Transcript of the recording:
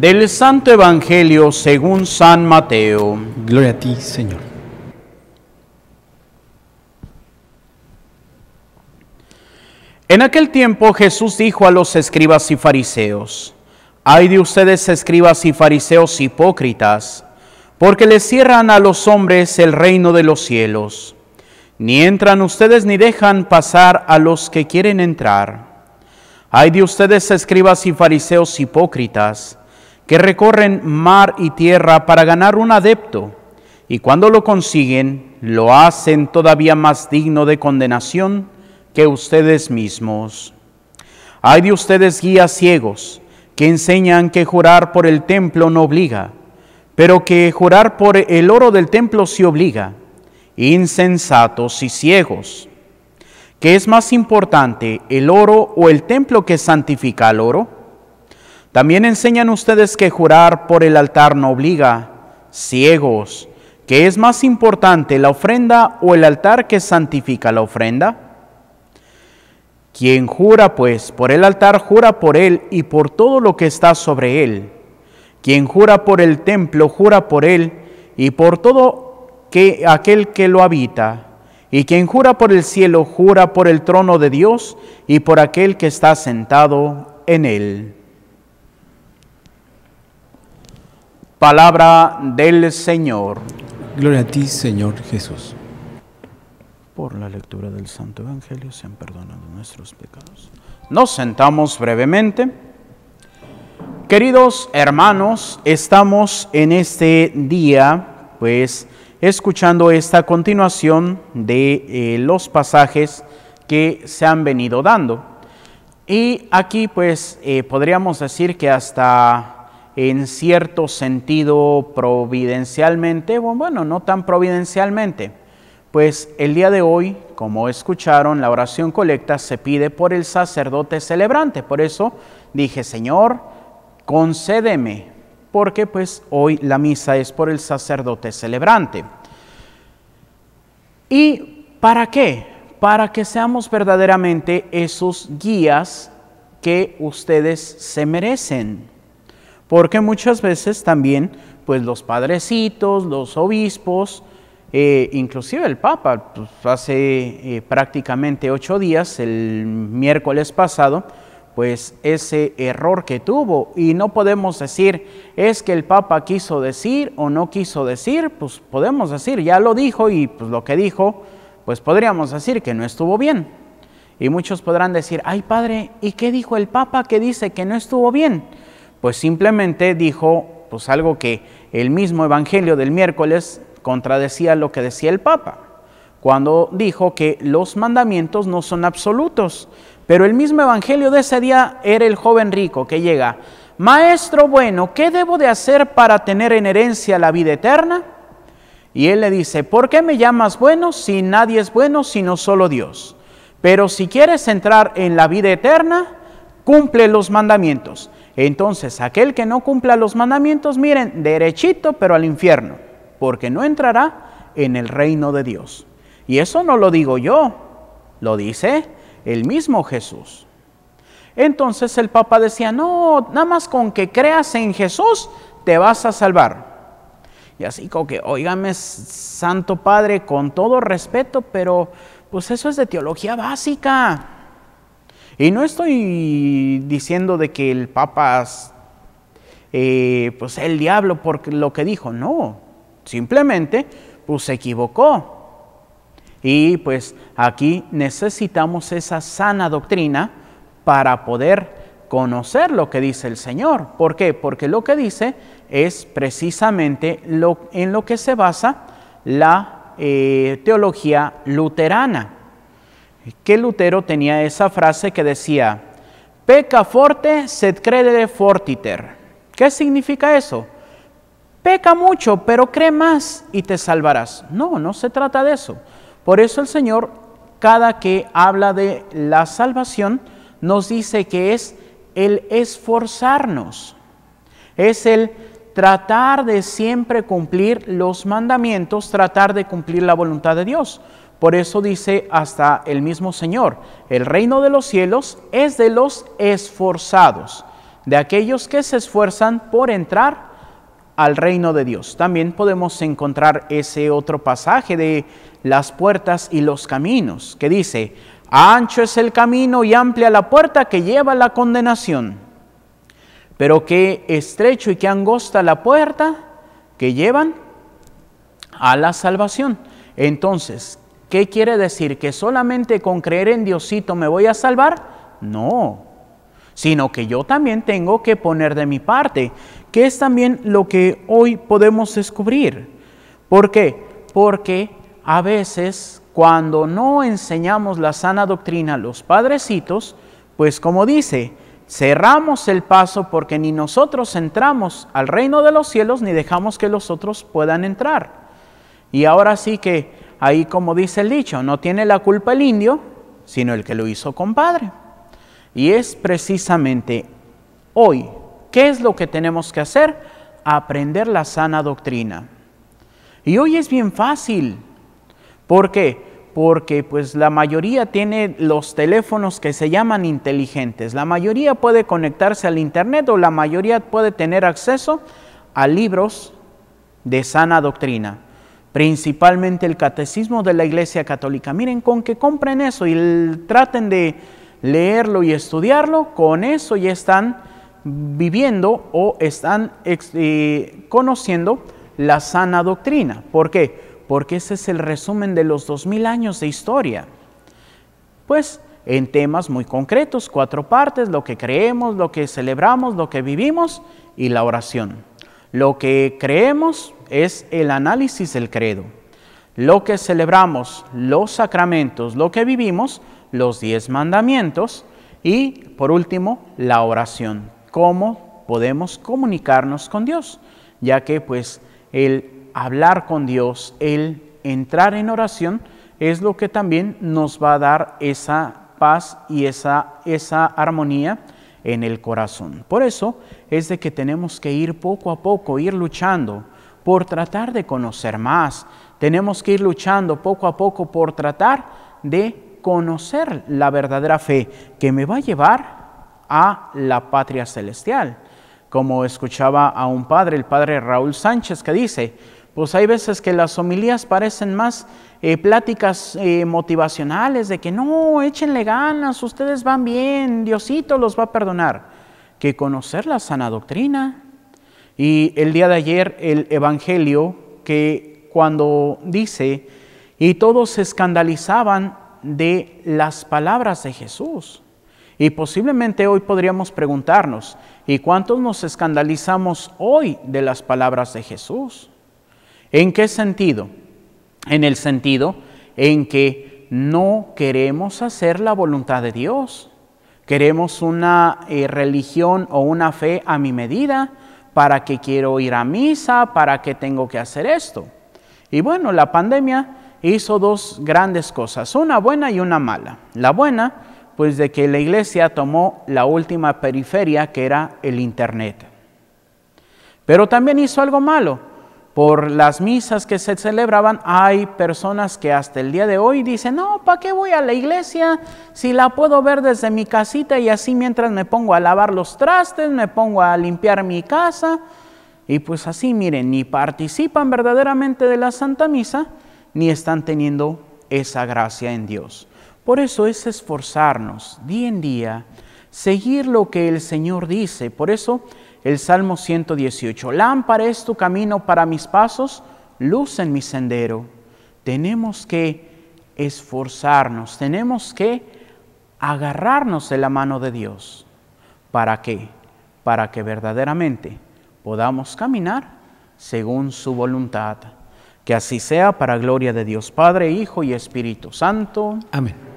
del Santo Evangelio según San Mateo. Gloria a ti, Señor. En aquel tiempo Jesús dijo a los escribas y fariseos, Ay de ustedes escribas y fariseos hipócritas, porque les cierran a los hombres el reino de los cielos. Ni entran ustedes ni dejan pasar a los que quieren entrar. Ay de ustedes escribas y fariseos hipócritas, que recorren mar y tierra para ganar un adepto, y cuando lo consiguen, lo hacen todavía más digno de condenación que ustedes mismos. Hay de ustedes guías ciegos que enseñan que jurar por el templo no obliga, pero que jurar por el oro del templo sí obliga, insensatos y ciegos. ¿Qué es más importante, el oro o el templo que santifica el oro? También enseñan ustedes que jurar por el altar no obliga, ciegos, ¿qué es más importante la ofrenda o el altar que santifica la ofrenda. Quien jura pues por el altar, jura por él y por todo lo que está sobre él. Quien jura por el templo, jura por él y por todo que, aquel que lo habita. Y quien jura por el cielo, jura por el trono de Dios y por aquel que está sentado en él. Palabra del Señor. Gloria a ti, Señor Jesús. Por la lectura del Santo Evangelio se han perdonado nuestros pecados. Nos sentamos brevemente. Queridos hermanos, estamos en este día, pues, escuchando esta continuación de eh, los pasajes que se han venido dando. Y aquí, pues, eh, podríamos decir que hasta en cierto sentido providencialmente, bueno, no tan providencialmente, pues el día de hoy, como escucharon, la oración colecta se pide por el sacerdote celebrante. Por eso dije, Señor, concédeme, porque pues hoy la misa es por el sacerdote celebrante. ¿Y para qué? Para que seamos verdaderamente esos guías que ustedes se merecen porque muchas veces también pues los padrecitos, los obispos, eh, inclusive el Papa, pues, hace eh, prácticamente ocho días, el miércoles pasado, pues ese error que tuvo y no podemos decir es que el Papa quiso decir o no quiso decir, pues podemos decir, ya lo dijo y pues lo que dijo, pues podríamos decir que no estuvo bien. Y muchos podrán decir, ay padre, ¿y qué dijo el Papa que dice que no estuvo bien? Pues simplemente dijo pues algo que el mismo evangelio del miércoles contradecía lo que decía el Papa, cuando dijo que los mandamientos no son absolutos. Pero el mismo evangelio de ese día era el joven rico que llega, Maestro bueno, ¿qué debo de hacer para tener en herencia la vida eterna? Y él le dice, ¿por qué me llamas bueno si nadie es bueno sino solo Dios? Pero si quieres entrar en la vida eterna, cumple los mandamientos. Entonces, aquel que no cumpla los mandamientos, miren, derechito, pero al infierno, porque no entrará en el reino de Dios. Y eso no lo digo yo, lo dice el mismo Jesús. Entonces el Papa decía, no, nada más con que creas en Jesús te vas a salvar. Y así como que, oígame, Santo Padre, con todo respeto, pero pues eso es de teología básica. Y no estoy diciendo de que el Papa, es eh, pues el diablo por lo que dijo, no, simplemente pues se equivocó. Y pues aquí necesitamos esa sana doctrina para poder conocer lo que dice el Señor. ¿Por qué? Porque lo que dice es precisamente lo, en lo que se basa la eh, teología luterana que Lutero tenía esa frase que decía, peca forte sed credere fortiter. ¿Qué significa eso? Peca mucho, pero cree más y te salvarás. No, no se trata de eso. Por eso el Señor, cada que habla de la salvación, nos dice que es el esforzarnos, es el tratar de siempre cumplir los mandamientos, tratar de cumplir la voluntad de Dios. Por eso dice hasta el mismo Señor, el reino de los cielos es de los esforzados, de aquellos que se esfuerzan por entrar al reino de Dios. También podemos encontrar ese otro pasaje de las puertas y los caminos, que dice, ancho es el camino y amplia la puerta que lleva a la condenación pero qué estrecho y qué angosta la puerta que llevan a la salvación. Entonces, ¿qué quiere decir? ¿Que solamente con creer en Diosito me voy a salvar? No, sino que yo también tengo que poner de mi parte, que es también lo que hoy podemos descubrir. ¿Por qué? Porque a veces cuando no enseñamos la sana doctrina a los padrecitos, pues como dice, cerramos el paso porque ni nosotros entramos al reino de los cielos ni dejamos que los otros puedan entrar. Y ahora sí que ahí como dice el dicho, no tiene la culpa el indio, sino el que lo hizo compadre. Y es precisamente hoy, ¿qué es lo que tenemos que hacer? Aprender la sana doctrina. Y hoy es bien fácil. porque qué? porque pues la mayoría tiene los teléfonos que se llaman inteligentes. La mayoría puede conectarse al internet o la mayoría puede tener acceso a libros de sana doctrina, principalmente el catecismo de la Iglesia Católica. Miren con que compren eso y traten de leerlo y estudiarlo, con eso ya están viviendo o están eh, conociendo la sana doctrina. ¿Por qué? porque ese es el resumen de los 2000 años de historia. Pues en temas muy concretos, cuatro partes, lo que creemos, lo que celebramos, lo que vivimos y la oración. Lo que creemos es el análisis del credo. Lo que celebramos, los sacramentos, lo que vivimos, los diez mandamientos y por último la oración. ¿Cómo podemos comunicarnos con Dios? Ya que pues el hablar con Dios, el entrar en oración, es lo que también nos va a dar esa paz y esa, esa armonía en el corazón. Por eso es de que tenemos que ir poco a poco, ir luchando por tratar de conocer más. Tenemos que ir luchando poco a poco por tratar de conocer la verdadera fe que me va a llevar a la patria celestial. Como escuchaba a un padre, el padre Raúl Sánchez, que dice, pues hay veces que las homilías parecen más eh, pláticas eh, motivacionales de que no, échenle ganas, ustedes van bien, Diosito los va a perdonar, que conocer la sana doctrina. Y el día de ayer el Evangelio que cuando dice, y todos se escandalizaban de las palabras de Jesús. Y posiblemente hoy podríamos preguntarnos, ¿y cuántos nos escandalizamos hoy de las palabras de Jesús? ¿En qué sentido? En el sentido en que no queremos hacer la voluntad de Dios. Queremos una eh, religión o una fe a mi medida. ¿Para qué quiero ir a misa? ¿Para qué tengo que hacer esto? Y bueno, la pandemia hizo dos grandes cosas, una buena y una mala. La buena, pues de que la iglesia tomó la última periferia que era el Internet. Pero también hizo algo malo, por las misas que se celebraban, hay personas que hasta el día de hoy dicen, no, ¿para qué voy a la iglesia si la puedo ver desde mi casita y así mientras me pongo a lavar los trastes, me pongo a limpiar mi casa? Y pues así, miren, ni participan verdaderamente de la Santa Misa, ni están teniendo esa gracia en Dios. Por eso es esforzarnos día en día, seguir lo que el Señor dice. Por eso el Salmo 118. Lámpara es tu camino para mis pasos, luz en mi sendero. Tenemos que esforzarnos, tenemos que agarrarnos de la mano de Dios. ¿Para qué? Para que verdaderamente podamos caminar según su voluntad. Que así sea para gloria de Dios Padre, Hijo y Espíritu Santo. Amén.